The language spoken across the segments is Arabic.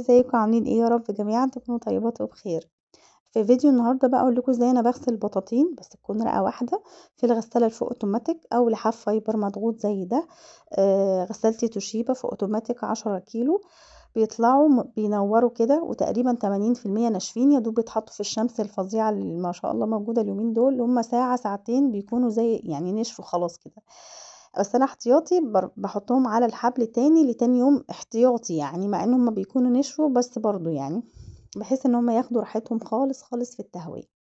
ازيكم عاملين ايه يا رب جميعا تكونوا طيبات وبخير في فيديو النهارده بقى اقول لكم ازاي انا بغسل البطاطين بس تكون رقه واحده في الغساله الفوق اوتوماتيك او لحاف فايبر مضغوط زي ده آه غسالتي توشيبا فوق اوتوماتيك 10 كيلو بيطلعوا بينوروا كده وتقريبا 80% ناشفين يا دوب بيتحطوا في الشمس الفظيعه اللي ما شاء الله موجوده اليومين دول هم ساعه ساعتين بيكونوا زي يعني نشفوا خلاص كده بس أنا احتياطي بحطهم على الحبل تاني لتاني يوم احتياطي يعني مع انهم بيكونوا نشفوا بس برضو يعني، بحيث إن هُم ياخدوا راحتهم خالص، خالص في التهوية.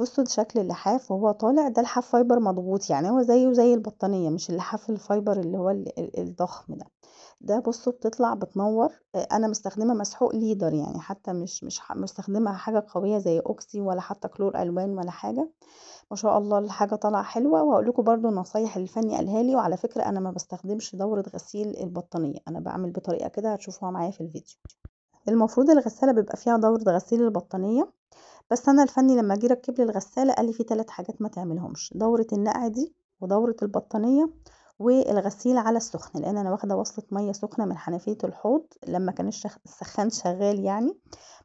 بصوا لشكل اللحاف وهو طالع ده لحاف فايبر مضغوط يعني هو زيه زي البطانية مش اللحاف الفايبر اللي هو الضخم ده ده بصوا بتطلع بتنور انا مستخدمه مسحوق ليدر يعني حتى مش مش مستخدمه حاجه قويه زي اوكسي ولا حتى كلور الوان ولا حاجه ما شاء الله الحاجه طالعه حلوه وهقول لكم برضو النصايح الفني قالها لي وعلى فكره انا ما بستخدمش دوره غسيل البطانيه انا بعمل بطريقه كده هتشوفوها معايا في الفيديو المفروض الغساله بيبقى فيها دوره غسيل البطانيه بس أنا الفني لما جه ركب لي الغسالة قال لي في تلات حاجات ما تعملهمش دورة النقع دي ودورة البطانية والغسيل على السخن لان انا واخده وصله ميه سخنه من حنفيه الحوض لما كان السخان شغال يعني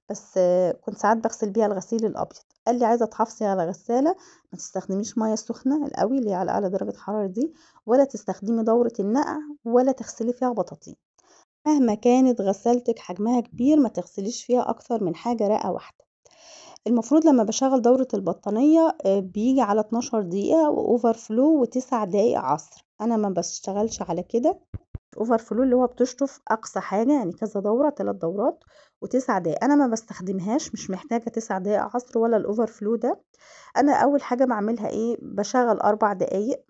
بس كنت ساعات بغسل بيها الغسيل الابيض قال لي عايزه تحافظي على غساله ما تستخدميش ميه سخنه القوي اللي على اعلى درجه حراره دي ولا تستخدمي دوره النقع ولا تغسلي فيها بطاطين مهما كانت غسالتك حجمها كبير ما تغسليش فيها اكتر من حاجه رقه واحده المفروض لمّا بشغل دورة البطانية آه، بيجي على 12 دقيقة واوفر فلو وتِسَع دقايق عصْر، أنا ما بشتغلش على كده، فلو اللي هو بتشطُف أقصى حاجة يعني كذا دورة ثلاث دورات وتسع دقايق، أنا ما بستخدمهاش مش محتاجة تسع دقايق عصْر ولا الاوفر فلو ده، أنا أول حاجة بعملها إيه، بشغل اربع دقايق،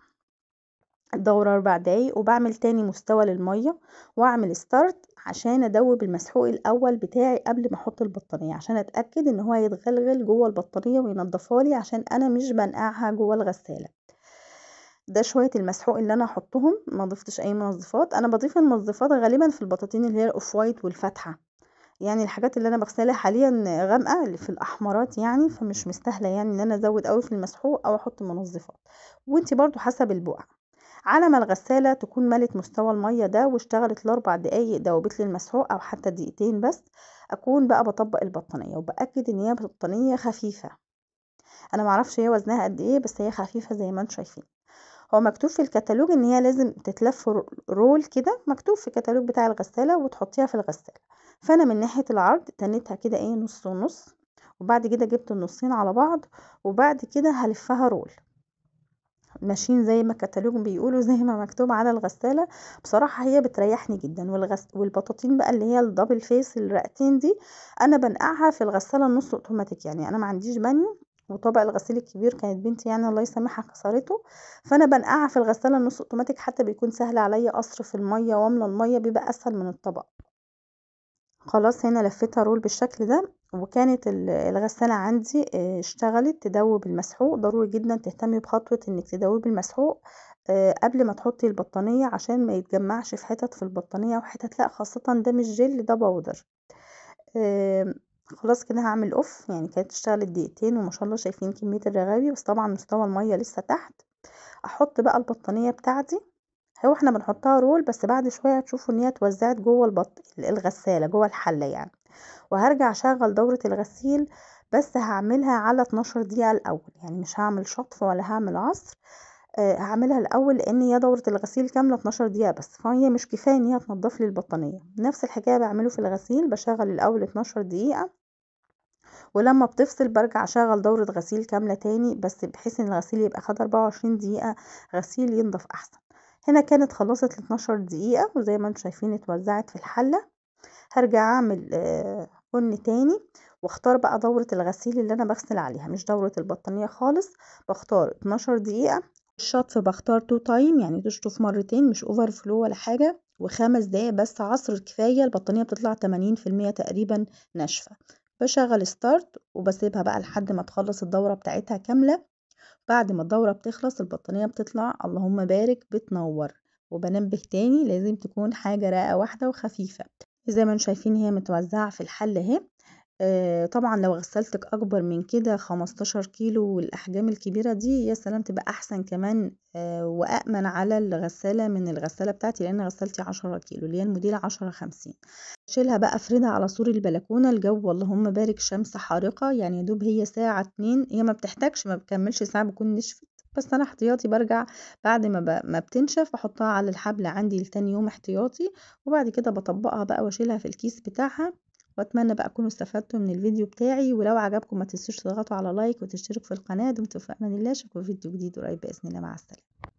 الدورة اربع دقايق وبعمل تاني مستوى للمَيّة وأعمل ستارت عشان ادوب المسحوق الاول بتاعي قبل ما احط البطانية عشان اتأكد ان هو هيتغلغل جوه البطانية لي عشان انا مش بنقعها جوه الغسالة ده شوية المسحوق اللي انا هحطهم ضفتش اي منظفات انا بضيف المنظفات غالبا في البطاطين اللي هي الاوف وايت والفاتحة يعني الحاجات اللي انا بغسلها حاليا غامقه في الاحمرات يعني فمش مستاهله يعني ان انا ازود قوي في المسحوق او احط منظفات وانت برضو حسب البقعه على ما الغسالة تكون ملت مستوى المية ده واشتغلت لأربع دقايق دوبت لي المسحوق أو حتى دقيقتين بس أكون بقى بطبق البطانية وبأكد إن هي بطانية خفيفة أنا معرفش هي وزنها قد إيه بس هي خفيفة زي ما انتم شايفين هو مكتوب في الكتالوج ان هي لازم تتلف رول كده مكتوب في الكتالوج بتاع الغسالة وتحطيها في الغسالة فانا من ناحية العرض تنيتها كده ايه نص ونص وبعد كده جبت النصين على بعض وبعد كده هلفها رول ماشيين زي ما الكتالوج بيقولوا زي ما مكتوب على الغسالة بصراحة هي بتريحني جدا والغس... والبطاطين بقى اللي هي الدبل فيس الرقتين دي انا بنقعها في الغسالة النص اوتوماتيك يعني انا ما عنديش بانيو وطبق الغسيل الكبير كانت بنتي يعني الله يسامحها كسرته فانا بنقعها في الغسالة النص اوتوماتيك حتى بيكون سهل عليا اصرف المية واملى المية بيبقى اسهل من الطبق خلاص هنا لفيتها رول بالشكل ده وكانت الغسالة عندي آه، اشتغلت تدوب المسحوق ضروري جدا تهتمي بخطوة انك تدوب المسحوق آه، قبل ما تحطي البطانية عشان ما يتجمعش في حتت في البطانية وحتت لا خاصة ده مش جل ده بودر خلاص كده هعمل اوف يعني كانت اشتغلت دقيقتين وما شاء الله شايفين كمية الرغاوي بس طبعا مستوى المية لسه تحت احط بقى البطانية بتاعتي هو احنا بنحطها رول بس بعد شويه هتشوفوا ان هي اتوزعت جوه البط الغساله جوه الحله يعني وهرجع اشغل دوره الغسيل بس هعملها على 12 دقيقه الاول يعني مش هعمل شطف ولا هعمل عصر آه هعملها الاول لان هي دوره الغسيل كامله 12 دقيقه بس فهي مش كفايه ان هي تنضف لي البطانيه نفس الحكايه بعمله في الغسيل بشغل الاول 12 دقيقه ولما بتفصل برجع اشغل دورة غسيل كاملة تاني بس بحيث ان الغسيل يبقى خد 24 دقيقة غسيل ينضف احسن هنا كانت خلصت 12 دقيقة وزي ما انتم شايفين اتوزعت في الحلة هرجع اعمل آه، بن تاني واختار بقى دورة الغسيل اللي انا بغسل عليها مش دورة البطانية خالص بختار 12 دقيقة الشطف بختار تو تايم يعني تشطف مرتين مش اوفر فلو ولا حاجة وخمس دقايق بس عصر كفاية البطانية بتطلع 80% تقريبا ناشفة بشغل ستارت وبسيبها بقى لحد ما تخلص الدورة بتاعتها كاملة بعد ما الدورة بتخلص البطانية بتطلع اللهم بارك بتنور وبنبه تاني لازم تكون حاجة راقة واحدة وخفيفة زي ما انتم شايفين هي متوزعة في الحل اهي آه، طبعًا لو غسّلتك أكبر من كده 15 كيلو والأحجام الكبيرة دي، يا سلام تبقى أحسن كمان آه، وامن على الغسالة من الغسالة بتاعتي، لإن غسالتي 10 كيلو اللي هي الموديل 10 50، شيلها بقى أفردها على سور البلكونة الجو اللهم بارك شمس حارقة يعني يا دوب هي ساعة 2 هي ما بتحتاجش ما بتكمّلش ساعة بتكون نشفت، بس أنا احتياطي برجع بعد ما ما بتنشف بحطها على الحبل عندي لتاني يوم احتياطي، وبعد كده بطبقها بقى وأشيلها في الكيس بتاعها. واتمنى بقى تكونوا استفدتوا من الفيديو بتاعي ولو عجبكم ما تنسوش تضغطوا على لايك وتشتركوا في القناه دمتم في امان الله اشوفكم في فيديو جديد قريب باذن الله مع السلامه